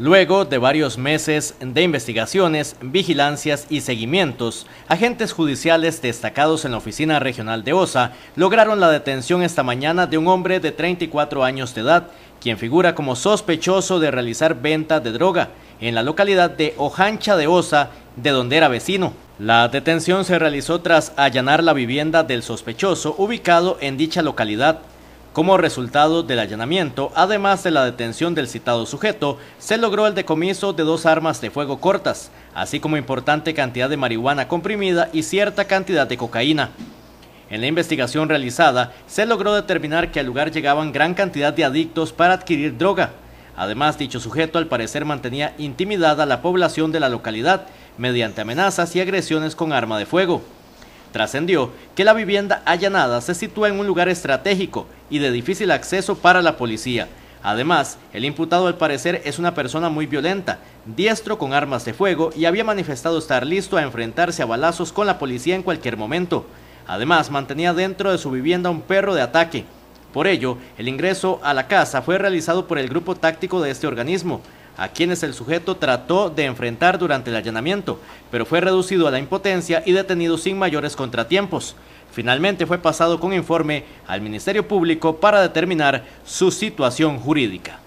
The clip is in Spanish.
Luego de varios meses de investigaciones, vigilancias y seguimientos, agentes judiciales destacados en la Oficina Regional de OSA lograron la detención esta mañana de un hombre de 34 años de edad, quien figura como sospechoso de realizar venta de droga en la localidad de Ojancha de Osa, de donde era vecino. La detención se realizó tras allanar la vivienda del sospechoso ubicado en dicha localidad, como resultado del allanamiento, además de la detención del citado sujeto, se logró el decomiso de dos armas de fuego cortas, así como importante cantidad de marihuana comprimida y cierta cantidad de cocaína. En la investigación realizada, se logró determinar que al lugar llegaban gran cantidad de adictos para adquirir droga. Además, dicho sujeto al parecer mantenía intimidada a la población de la localidad mediante amenazas y agresiones con arma de fuego. Trascendió que la vivienda allanada se sitúa en un lugar estratégico y de difícil acceso para la policía. Además, el imputado al parecer es una persona muy violenta, diestro con armas de fuego y había manifestado estar listo a enfrentarse a balazos con la policía en cualquier momento. Además, mantenía dentro de su vivienda un perro de ataque. Por ello, el ingreso a la casa fue realizado por el grupo táctico de este organismo, a quienes el sujeto trató de enfrentar durante el allanamiento, pero fue reducido a la impotencia y detenido sin mayores contratiempos. Finalmente fue pasado con informe al Ministerio Público para determinar su situación jurídica.